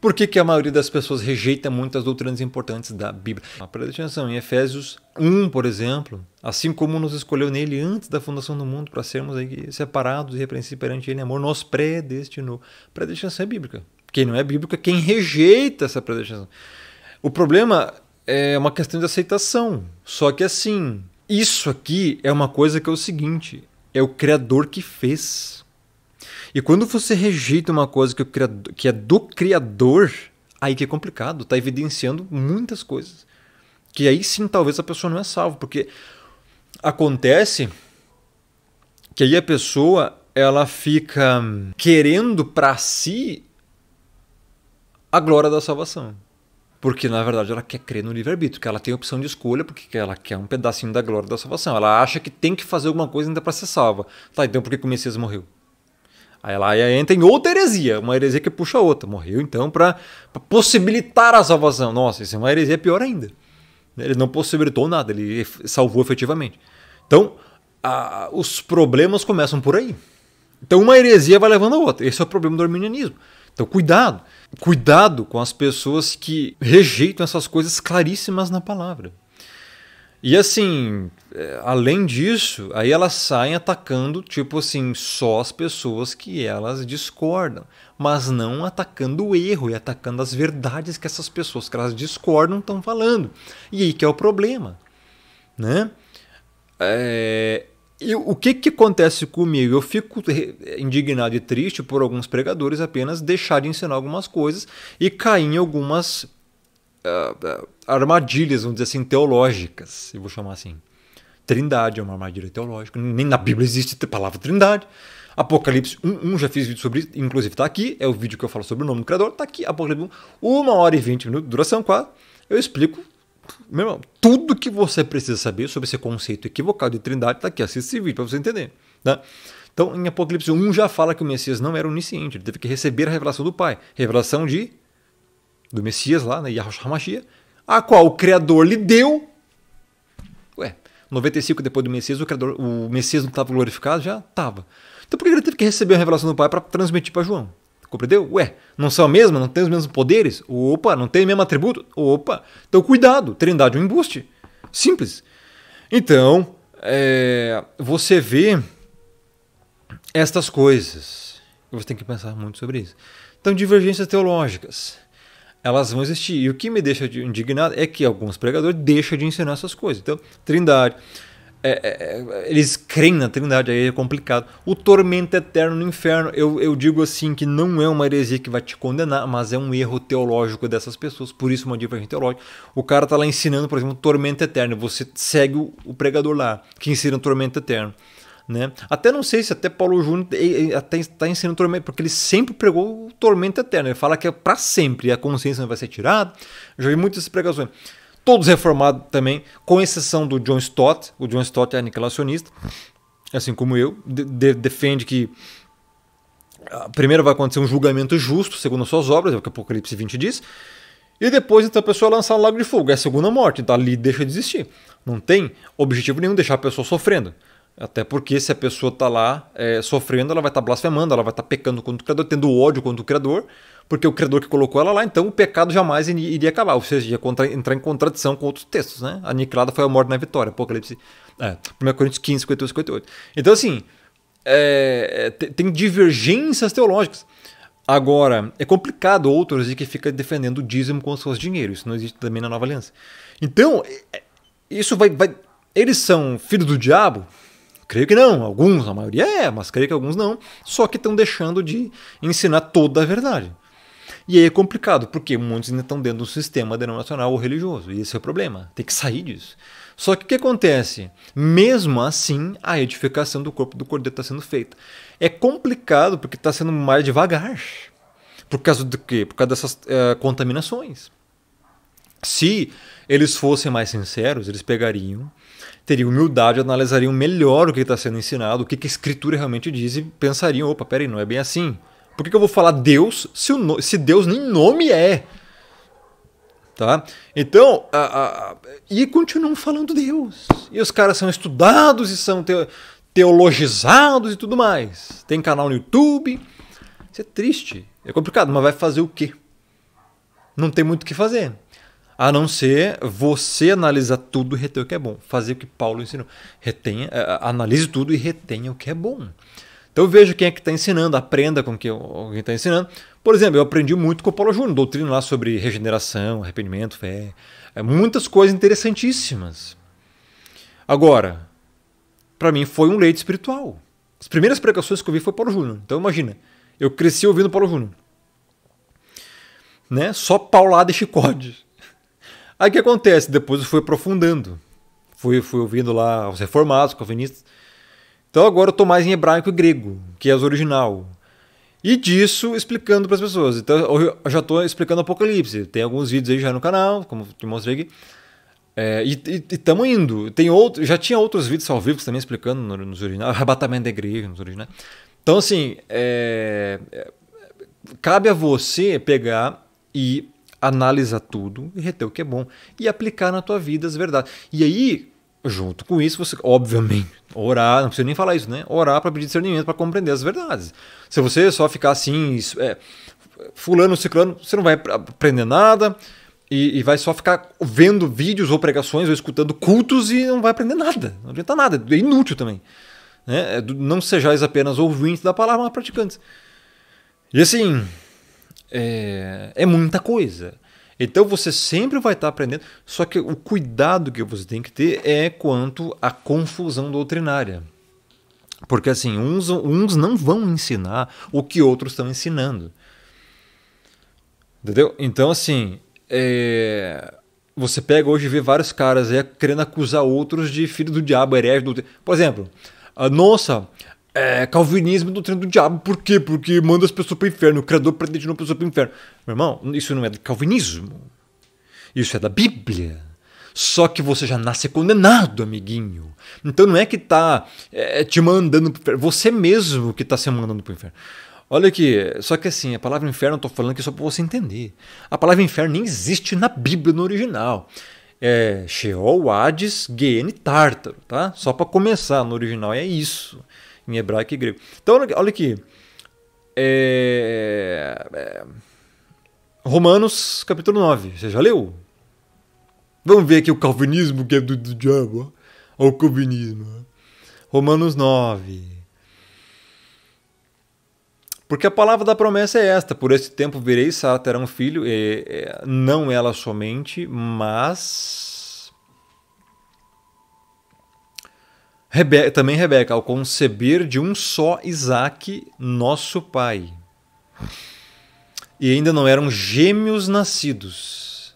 Por que, que a maioria das pessoas rejeita muitas doutrinas importantes da Bíblia? A predestinação em Efésios 1, por exemplo, assim como nos escolheu nele antes da fundação do mundo para sermos separados e repreensíveis perante ele em amor, nos predestinou. Predestinação é bíblica. Quem não é bíblico é quem rejeita essa predestinação. O problema é uma questão de aceitação. Só que assim, isso aqui é uma coisa que é o seguinte: é o Criador que fez. E quando você rejeita uma coisa que, criador, que é do criador, aí que é complicado, está evidenciando muitas coisas. Que aí sim, talvez a pessoa não é salva, porque acontece que aí a pessoa ela fica querendo para si a glória da salvação. Porque na verdade ela quer crer no livre-arbítrio, que ela tem opção de escolha, porque ela quer um pedacinho da glória da salvação. Ela acha que tem que fazer alguma coisa ainda para ser salva. Tá, então por que o Messias morreu? Aí ela entra em outra heresia, uma heresia que puxa a outra. Morreu então para possibilitar a salvação. Nossa, isso é uma heresia pior ainda. Ele não possibilitou nada, ele salvou efetivamente. Então, a, os problemas começam por aí. Então, uma heresia vai levando a outra. Esse é o problema do arminianismo. Então, cuidado. Cuidado com as pessoas que rejeitam essas coisas claríssimas na palavra. E assim, é, além disso, aí elas saem atacando, tipo assim, só as pessoas que elas discordam, mas não atacando o erro e atacando as verdades que essas pessoas que elas discordam estão falando. E aí que é o problema, né? É, o que, que acontece comigo? Eu fico indignado e triste por alguns pregadores apenas deixarem de ensinar algumas coisas e cair em algumas uh, armadilhas, vamos dizer assim, teológicas, eu vou chamar assim. Trindade é uma armadilha teológica, nem na Bíblia existe a palavra trindade. Apocalipse 1, já fiz vídeo sobre isso, inclusive está aqui, é o vídeo que eu falo sobre o nome do Criador, está aqui, Apocalipse 1, 1 hora e 20 minutos, duração quase, eu explico meu irmão, tudo que você precisa saber sobre esse conceito equivocado de trindade está aqui. Assista esse vídeo para você entender. Né? Então, em Apocalipse 1 já fala que o Messias não era onisciente, ele teve que receber a revelação do Pai. Revelação de do Messias lá, né, Yahushua HaMashiach, a qual o Criador lhe deu. Ué, 95 depois do Messias, o, Criador, o Messias não estava glorificado? Já estava. Então por que ele teve que receber a revelação do Pai para transmitir para João? Compreendeu? Ué, não são a mesma? Não tem os mesmos poderes? Opa, não tem o mesmo atributo? Opa, então cuidado, trindade é um embuste. Simples. Então, é, você vê estas coisas. Você tem que pensar muito sobre isso. Então, divergências teológicas elas vão existir. E o que me deixa indignado é que alguns pregadores deixam de ensinar essas coisas. Então, trindade. É, é, é, eles creem na trindade, aí é complicado. O tormento eterno no inferno, eu, eu digo assim que não é uma heresia que vai te condenar, mas é um erro teológico dessas pessoas, por isso uma divergência teológica. O cara tá lá ensinando, por exemplo, tormento eterno, você segue o, o pregador lá, que ensina o tormento eterno. Né? Até não sei se até Paulo Júnior até está ensinando tormento, porque ele sempre pregou o tormento eterno. Ele fala que é para sempre, a consciência não vai ser tirada. Já vi muitas pregações. Todos reformados também, com exceção do John Stott. O John Stott é aniquilacionista, assim como eu. De de defende que primeiro vai acontecer um julgamento justo, segundo as suas obras, é o que Apocalipse 20 diz. E depois, então, a pessoa é lançar um lago de fogo. É a segunda morte. Dali então, deixa de existir. Não tem objetivo nenhum deixar a pessoa sofrendo. Até porque se a pessoa está lá é, sofrendo, ela vai estar tá blasfemando, ela vai estar tá pecando contra o Criador, tendo ódio contra o Criador, porque o Criador que colocou ela lá, então o pecado jamais iria acabar. Ou seja, ia contra, entrar em contradição com outros textos, né? A aniquilada foi a morte na vitória. Apocalipse. É, 1 Coríntios 15, 58, 58. Então, assim, é, é tem divergências teológicas. Agora, é complicado outros de que fica defendendo o dízimo com os seus dinheiros. Isso não existe também na Nova Aliança. Então, é, isso vai, vai. Eles são filhos do diabo? Creio que não, alguns, a maioria é, mas creio que alguns não, só que estão deixando de ensinar toda a verdade. E aí é complicado, porque muitos ainda estão dentro de um sistema denominacional ou religioso, e esse é o problema, tem que sair disso. Só que o que acontece? Mesmo assim, a edificação do corpo do cordeiro está sendo feita. É complicado porque está sendo mais devagar. Por causa do quê? Por causa dessas uh, contaminações. Se eles fossem mais sinceros, eles pegariam teriam humildade, analisariam melhor o que está sendo ensinado, o que, que a escritura realmente diz e pensariam, opa, peraí, não é bem assim. Por que, que eu vou falar Deus se, no... se Deus nem nome é? Tá? Então, a, a, e continuam falando Deus. E os caras são estudados e são teologizados e tudo mais. Tem canal no YouTube. Isso é triste, é complicado, mas vai fazer o quê? Não tem muito o que fazer a não ser você analisar tudo e reter o que é bom. Fazer o que Paulo ensinou. Retenha, é, analise tudo e retenha o que é bom. Então veja quem é que está ensinando, aprenda com quem está ensinando. Por exemplo, eu aprendi muito com o Paulo Júnior, doutrina lá sobre regeneração, arrependimento, fé. É, muitas coisas interessantíssimas. Agora, para mim foi um leite espiritual. As primeiras pregações que eu vi foi Paulo Júnior. Então imagina, eu cresci ouvindo Paulo Júnior. Né? Só paulada e chicotes Aí o que acontece? Depois eu fui aprofundando. Fui, fui ouvindo lá os reformados, os calvinistas. Então agora eu estou mais em hebraico e grego, que é as original. E disso explicando para as pessoas. Então eu já estou explicando Apocalipse. Tem alguns vídeos aí já no canal, como te mostrei aqui. É, e estamos indo. Tem outro, já tinha outros vídeos ao vivo também tá explicando no, nos originais, arrebatamento da igreja nos originais. Então, assim, é, é, cabe a você pegar e analisa tudo e reter o que é bom e aplicar na tua vida as verdades. E aí, junto com isso, você, obviamente, orar, não precisa nem falar isso, né? Orar para pedir discernimento, para compreender as verdades. Se você só ficar assim, isso, é, fulano, ciclano, você não vai aprender nada e, e, vai só ficar vendo vídeos ou pregações ou escutando cultos e não vai aprender nada. Não adianta nada, é inútil também. Né? É não sejais apenas ouvintes da palavra, mas praticantes. E assim, é, é muita coisa. Então você sempre vai estar aprendendo, só que o cuidado que você tem que ter é quanto à confusão doutrinária. Porque assim, uns, uns não vão ensinar o que outros estão ensinando. Entendeu? Então, assim, é... você pega hoje e vê vários caras aí querendo acusar outros de filho do diabo, herege do. Por exemplo, nossa, é, calvinismo do treino do diabo. Por quê? Porque manda as pessoas para o inferno. O criador predestinou as pessoas para o inferno. Meu irmão, isso não é de calvinismo. Isso é da Bíblia. Só que você já nasce condenado, amiguinho. Então não é que tá é, é te mandando para o inferno. Você mesmo que está se mandando para o inferno. Olha aqui, só que assim, a palavra inferno eu estou falando aqui só para você entender. A palavra inferno nem existe na Bíblia no original. É Sheol, Hades, Guiene, Tártaro, tá? Só para começar, no original é isso em hebraico e grego. Então, olha aqui. É... É... Romanos, capítulo 9. Você já leu? Vamos ver aqui o calvinismo que é do, do diabo. Olha o calvinismo. Romanos 9. Porque a palavra da promessa é esta: por esse tempo vereis, Sara terá um filho, e, não ela somente, mas Rebe também Rebeca, ao conceber de um só Isaac, nosso pai. E ainda não eram gêmeos nascidos.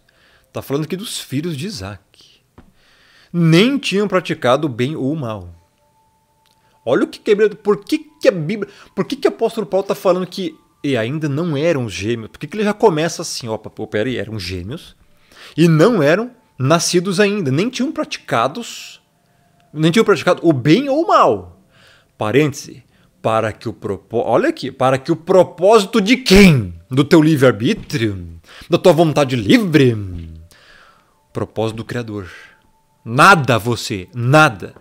Está falando aqui dos filhos de Isaac. Nem tinham praticado o bem ou o mal. Olha o que quebrado. Por que, que a Bíblia. Por que, que o apóstolo Paulo está falando que e ainda não eram gêmeos? Por que, que ele já começa assim? Opa, pô, peraí, eram gêmeos. E não eram nascidos ainda, nem tinham praticados nem tinham praticado o bem ou o mal. Parêntese. Para que o propósito. Olha aqui. Para que o propósito de quem? Do teu livre-arbítrio? Da tua vontade livre? Propósito do Criador. Nada você, nada.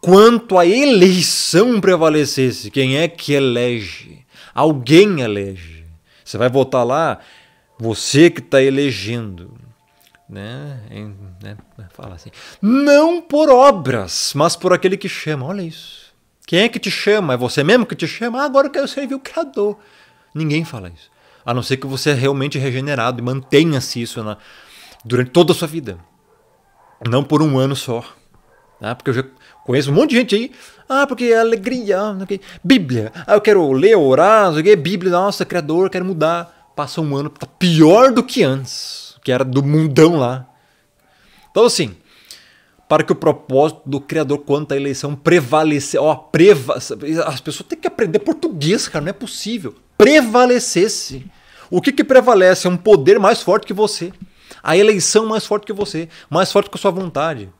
Quanto a eleição prevalecesse, quem é que elege? Alguém elege. Você vai votar lá, você que está elegendo né, em, né, fala assim, não por obras, mas por aquele que chama. Olha isso. Quem é que te chama? É você mesmo que te chama? Ah, agora eu quero servir o Criador. Ninguém fala isso. A não ser que você é realmente regenerado e mantenha-se isso na, durante toda a sua vida. Não por um ano só. Né? Porque eu já conheço um monte de gente aí. Ah, porque é alegria. Ah, okay. Bíblia. Ah, eu quero ler, orar, não Bíblia, nossa, Criador, quero mudar. Passa um ano, tá pior do que antes que era do mundão lá. Então, assim, para que o propósito do Criador quanto à eleição prevalecer, ó, preva, as pessoas têm que aprender português, cara, não é possível. Prevalecesse. O que, que prevalece? É um poder mais forte que você. A eleição mais forte que você, mais forte que a sua vontade.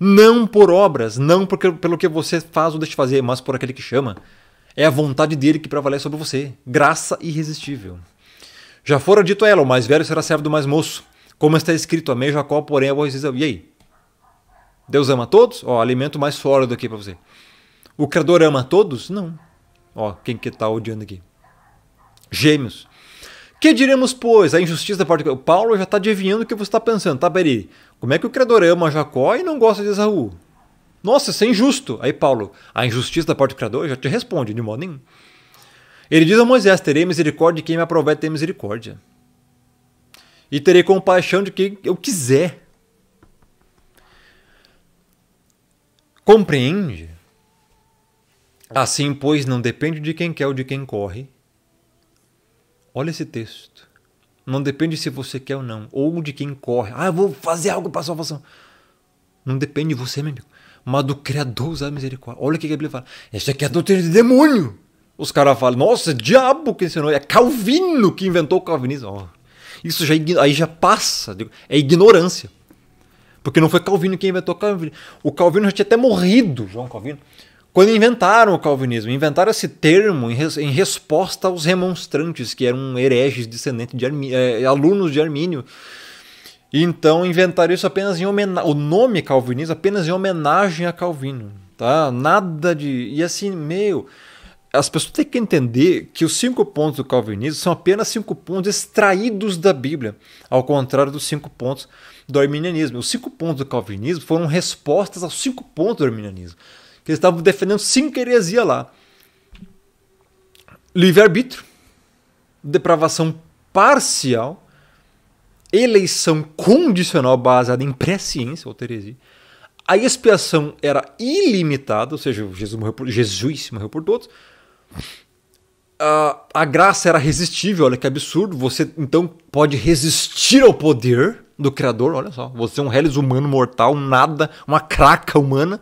Não por obras, não porque, pelo que você faz ou deixa de fazer, mas por aquele que chama. É a vontade dele que prevalece sobre você. Graça irresistível. Já fora dito a ela, o mais velho será servo do mais moço. Como está escrito, amei Jacó, porém a voz diz, e aí? Deus ama todos? Ó, alimento mais sólido aqui para você. O Criador ama todos? Não. Ó, quem que tá odiando aqui? Gêmeos. Que diremos, pois? A injustiça da parte. O Paulo já está adivinhando o que você está pensando, tá, Beri? Como é que o Criador ama Jacó e não gosta de Esaú? Nossa, isso é injusto. Aí, Paulo, a injustiça da parte do Criador já te responde, de modo nenhum. Ele diz a Moisés: Terei misericórdia de quem me aprover ter misericórdia. E terei compaixão de quem eu quiser. Compreende? Assim, pois, não depende de quem quer ou de quem corre. Olha esse texto. Não depende se você quer ou não, ou de quem corre. Ah, eu vou fazer algo para a salvação. Não depende de você, meu amigo, mas do Criador usar misericórdia. Olha o que a Bíblia fala. Essa aqui é a doutrina de demônio. Os caras falam, nossa, diabo que ensinou, é Calvino que inventou o calvinismo. Isso já, aí já passa, é ignorância. Porque não foi Calvino quem inventou o calvinismo O Calvino já tinha até morrido, João Calvino, quando inventaram o calvinismo. Inventaram esse termo em, res, em resposta aos remonstrantes, que eram hereges descendentes de Armi, é, alunos de Armínio. então inventaram isso apenas em homenagem. O nome calvinismo apenas em homenagem a Calvino. Tá? Nada de. E assim, meio as pessoas têm que entender que os cinco pontos do calvinismo são apenas cinco pontos extraídos da Bíblia, ao contrário dos cinco pontos do arminianismo. Os cinco pontos do calvinismo foram respostas aos cinco pontos do arminianismo, que eles estavam defendendo cinco heresias lá. Livre-arbítrio, depravação parcial, eleição condicional baseada em presciência ou heresia, a expiação era ilimitada, ou seja, Jesus morreu por, Jesus morreu por todos, a, a graça era resistível, olha que absurdo. Você então pode resistir ao poder do Criador, olha só. Você é um reles humano mortal, nada, uma craca humana.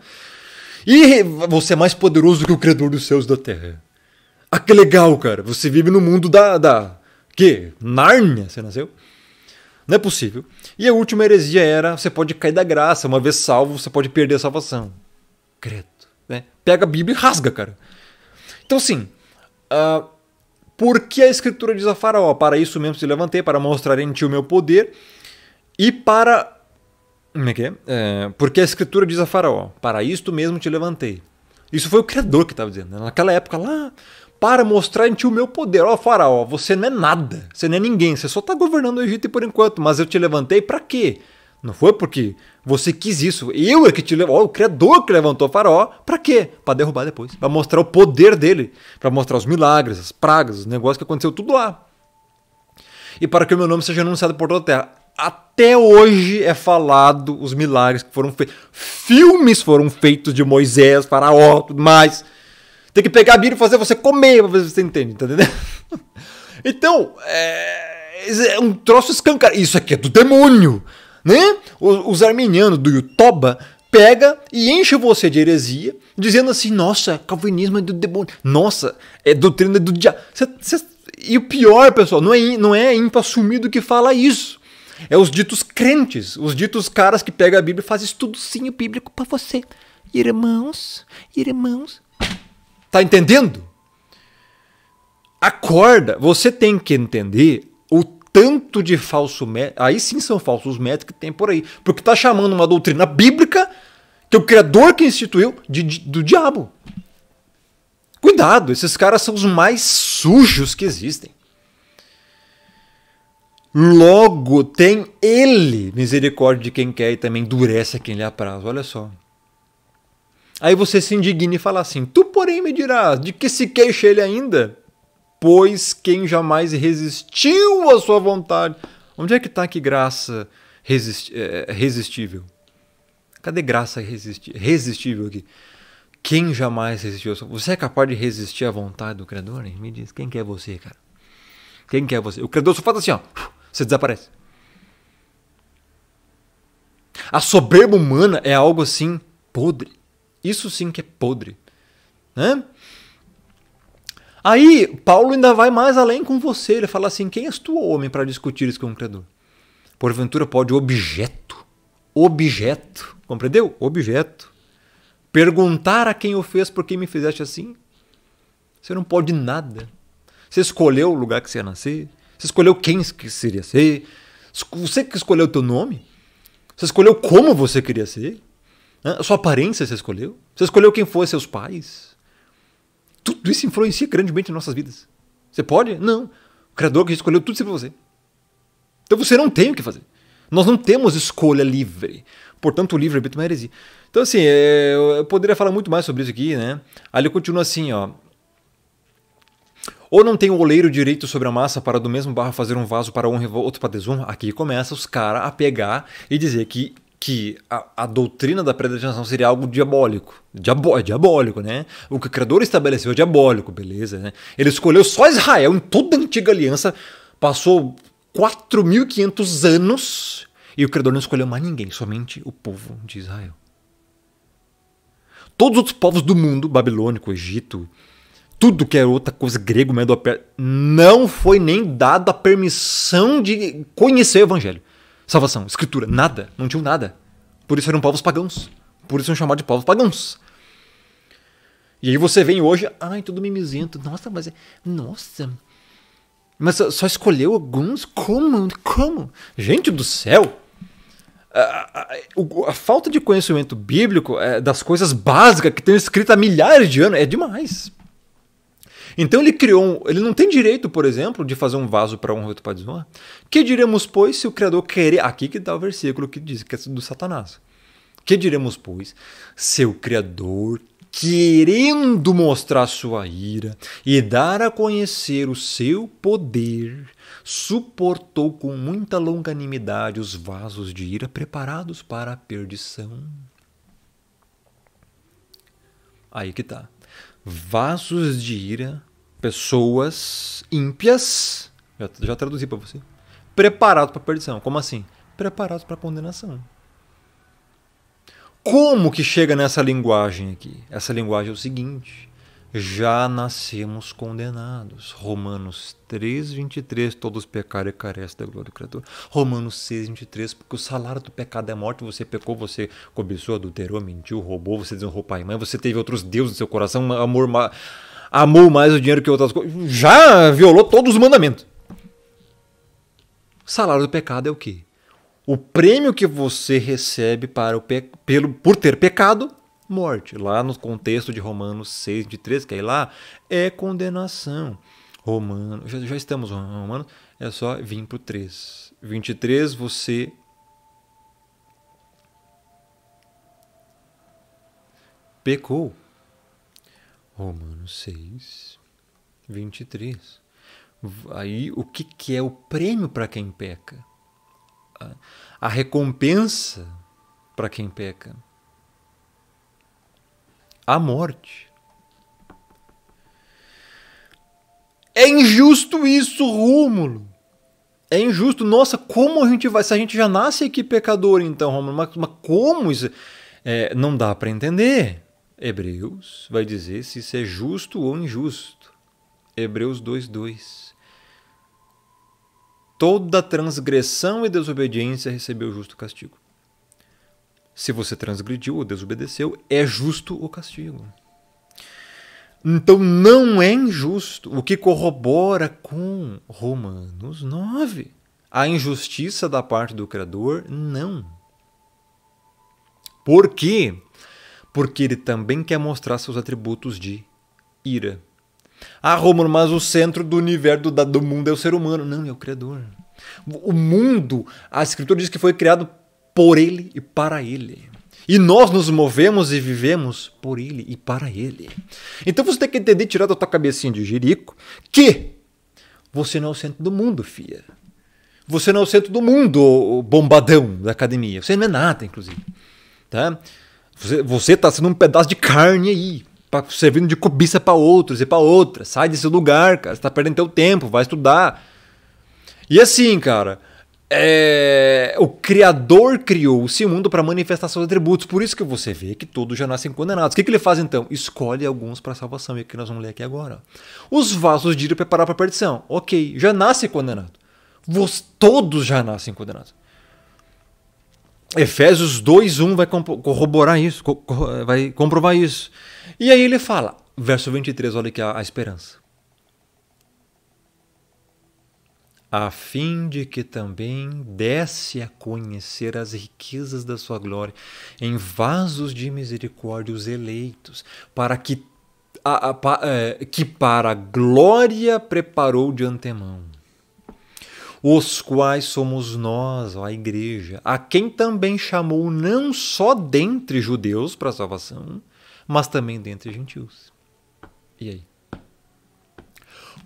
E você é mais poderoso que o Criador dos céus e da terra. Ah, que legal, cara. Você vive no mundo da. da que? Nárnia, você nasceu? Não é possível. E a última heresia era: você pode cair da graça, uma vez salvo, você pode perder a salvação. Credo. Né? Pega a Bíblia e rasga, cara. Então, sim. Uh, ah, por que a escritura diz a Faraó? Para isso mesmo se levantei, para mostrar em ti o meu poder e para. Como é que é? é? Porque a escritura diz a Faraó: Para isto mesmo te levantei. Isso foi o Criador que estava dizendo. Né? Naquela época lá, para mostrar em ti o meu poder. Ó, Faraó, você não é nada, você não é ninguém, você só está governando o Egito por enquanto, mas eu te levantei para quê? Não foi porque você quis isso. Eu é que te levou, o Criador que levantou o faraó. Para quê? Para derrubar depois. Para mostrar o poder dele. Para mostrar os milagres, as pragas, os negócios que aconteceu tudo lá. E para que o meu nome seja anunciado por toda a terra. Até hoje é falado os milagres que foram feitos. Filmes foram feitos de Moisés, faraó, tudo mais. Tem que pegar a Bíblia e fazer você comer para ver se você entende, tá entendendo? Então, é, é um troço escancarado. Isso aqui é do demônio né? Os arminianos do Yutoba pega e enche você de heresia, dizendo assim: nossa, calvinismo é do demônio, nossa, é doutrina do diabo. E o pior, pessoal, não é, não é ímpio assumido que fala isso. É os ditos crentes, os ditos caras que pegam a Bíblia e fazem estudozinho bíblico para você. Irmãos, irmãos. Tá entendendo? Acorda, você tem que entender tanto de falso médico. Aí sim são falsos métodos que tem por aí. Porque está chamando uma doutrina bíblica que o Criador que instituiu de, de, do diabo. Cuidado, esses caras são os mais sujos que existem. Logo tem ele misericórdia de quem quer e também dureza a quem lhe apraz. Olha só. Aí você se indigna e fala assim: Tu, porém, me dirás, de que se queixa ele ainda? pois quem jamais resistiu à sua vontade. Onde é que está que graça resisti é, é, resistível? Cadê graça resisti resistível aqui? Quem jamais resistiu? Você é capaz de resistir à vontade do Criador? Me diz, quem que é você, cara? Quem que é você? O Criador só faz assim, ó. Você desaparece. A soberba humana é algo assim podre. Isso sim que é podre. Né? Aí, Paulo ainda vai mais além com você. Ele fala assim: Quem és tu, homem, para discutires com um credor? Porventura pode objeto, objeto, compreendeu? Objeto. Perguntar a quem o fez por quem me fizeste assim? Você não pode nada. Você escolheu o lugar que você ia nascer, você escolheu quem que seria ser, você que escolheu o teu nome, você escolheu como você queria ser, a sua aparência você escolheu, você escolheu quem foram seus pais, tudo isso influencia grandemente em nossas vidas. Você pode? Não. O Criador que escolheu tudo isso para você. Então você não tem o que fazer. Nós não temos escolha livre. Portanto, o livre é uma heresia. Então, assim, é, eu poderia falar muito mais sobre isso aqui, né? Aí ele continua assim, ó. Ou não tem o oleiro direito sobre a massa para do mesmo barro fazer um vaso para um, outro para desum. Aqui começa os caras a pegar e dizer que que a, a, doutrina da predestinação seria algo diabólico. Diabó, é diabólico, né? O que o Criador estabeleceu é diabólico, beleza, né? Ele escolheu só Israel em toda a antiga aliança, passou 4.500 anos e o Criador não escolheu mais ninguém, somente o povo de Israel. Todos os outros povos do mundo, babilônico, Egito, tudo que era é outra coisa, grego, medo, não foi nem dado a permissão de conhecer o evangelho salvação, escritura, nada, não tinham nada. Por isso eram povos pagãos. Por isso são chamados de povos pagãos. E aí você vem hoje, ai, tudo mimizento. Nossa, mas é. Nossa. Mas só escolheu alguns? Como? Como? Gente do céu! A, a, a falta de conhecimento bíblico é das coisas básicas que estão escritas há milhares de anos é demais. Então ele criou um, ele não tem direito, por exemplo, de fazer um vaso para um e outro para Que diremos pois se o criador querer, aqui que dá o versículo que diz que é do Satanás. Que diremos pois se o criador querendo mostrar sua ira e dar a conhecer o seu poder, suportou com muita longanimidade os vasos de ira preparados para a perdição. Aí que tá vasos de ira, pessoas ímpias, já, já traduzi para você, preparados para perdição. Como assim? Preparados para condenação. Como que chega nessa linguagem aqui? Essa linguagem é o seguinte: já nascemos condenados. Romanos 3, 23, todos pecaram e carecem da glória do Criador. Romanos 6, 23, porque o salário do pecado é morte, você pecou, você cobiçou, adulterou, mentiu, roubou, você desonrou pai e mãe, você teve outros deuses no seu coração, amor, amou mais o dinheiro que outras coisas, já violou todos os mandamentos. O salário do pecado é o quê? O prêmio que você recebe para o pe... pelo... por ter pecado morte. Lá no contexto de Romanos 6, de 13, que aí é lá é condenação. Romano, já, já estamos Romanos, é só vir para o 3. 23, você. Pecou. Romanos 6, 23. Aí o que, que é o prêmio para quem peca? A recompensa para quem peca a morte. É injusto isso, Rômulo. É injusto. Nossa, como a gente vai. Se a gente já nasce aqui pecador, então, Rômulo, mas, mas como isso. É, não dá para entender. Hebreus vai dizer se isso é justo ou injusto. Hebreus 2,2. Toda transgressão e desobediência recebeu justo castigo. Se você transgrediu ou desobedeceu, é justo o castigo. Então não é injusto, o que corrobora com Romanos 9. A injustiça da parte do Criador, não. Por quê? Porque ele também quer mostrar seus atributos de ira. Ah, Romano, mas o centro do universo do mundo é o ser humano. Não, é o Criador. O mundo, a Escritura diz que foi criado por Ele e para Ele. E nós nos movemos e vivemos por Ele e para Ele. Então você tem que entender, tirar da tua cabecinha de jerico, que você não é o centro do mundo, fia Você não é o centro do mundo, bombadão da academia. Você não é nada, inclusive. Tá? Você está sendo um pedaço de carne aí, servindo de cobiça para outros e para outras. Sai desse lugar, cara. Você está perdendo teu tempo, vai estudar. E assim, cara, é, o Criador criou esse mundo para manifestar seus atributos. Por isso que você vê que todos já nascem condenados. O que, que ele faz então? Escolhe alguns para salvação. E que nós vamos ler aqui agora. Os vasos de ir preparar para a perdição. Ok, já nasce condenado. Vos, todos já nascem condenados. Efésios 2.1 vai corroborar isso, vai comprovar isso. E aí ele fala, verso 23, olha aqui a, a esperança. a fim de que também desse a conhecer as riquezas da sua glória em vasos de misericórdia os eleitos, para que, a, a, pa, é, que para a glória preparou de antemão. Os quais somos nós, ó, a igreja, a quem também chamou não só dentre judeus para a salvação, mas também dentre gentios. E aí?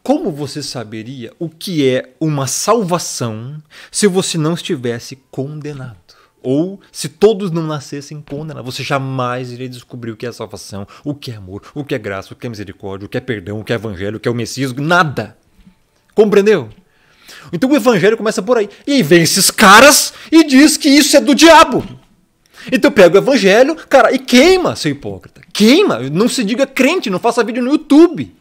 Como você saberia o que é uma salvação se você não estivesse condenado? Ou se todos não nascessem condenados? Você jamais iria descobrir o que é salvação, o que é amor, o que é graça, o que é misericórdia, o que é perdão, o que é evangelho, o que é o Messias, nada. Compreendeu? Então o evangelho começa por aí. E vem esses caras e diz que isso é do diabo. Então pega o evangelho, cara, e queima, seu hipócrita. Queima. Não se diga crente, não faça vídeo no YouTube.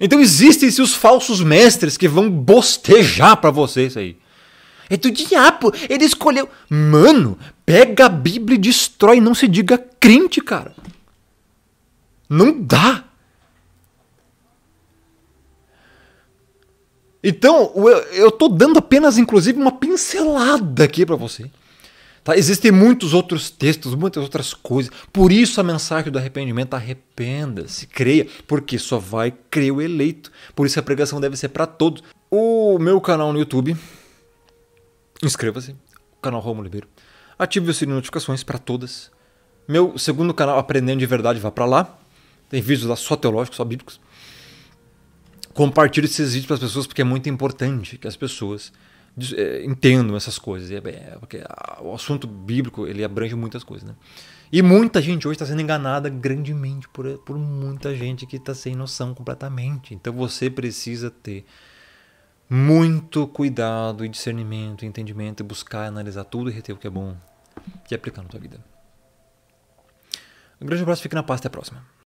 Então existem-se os falsos mestres que vão bostejar para você isso aí. É do diabo, ele escolheu. Mano, pega a Bíblia e destrói, não se diga crente, cara. Não dá. Então, eu, eu tô dando apenas, inclusive, uma pincelada aqui para você. Tá? Existem muitos outros textos, muitas outras coisas. Por isso a mensagem do arrependimento, arrependa-se, creia, porque só vai crer o eleito. Por isso a pregação deve ser para todos. O meu canal no YouTube, inscreva-se, canal Romulo Ribeiro. Ative o sininho de notificações para todas. Meu segundo canal, Aprendendo de Verdade, vá para lá. Tem vídeos lá só teológicos, só bíblicos. Compartilhe esses vídeos para as pessoas, porque é muito importante que as pessoas é, entendam essas coisas. É, é, porque o assunto bíblico ele abrange muitas coisas. Né? E muita gente hoje está sendo enganada grandemente por, por muita gente que está sem noção completamente. Então você precisa ter muito cuidado e discernimento, entendimento, e buscar analisar tudo e reter o que é bom e aplicar na tua vida. Um grande abraço, fique na paz, até a próxima.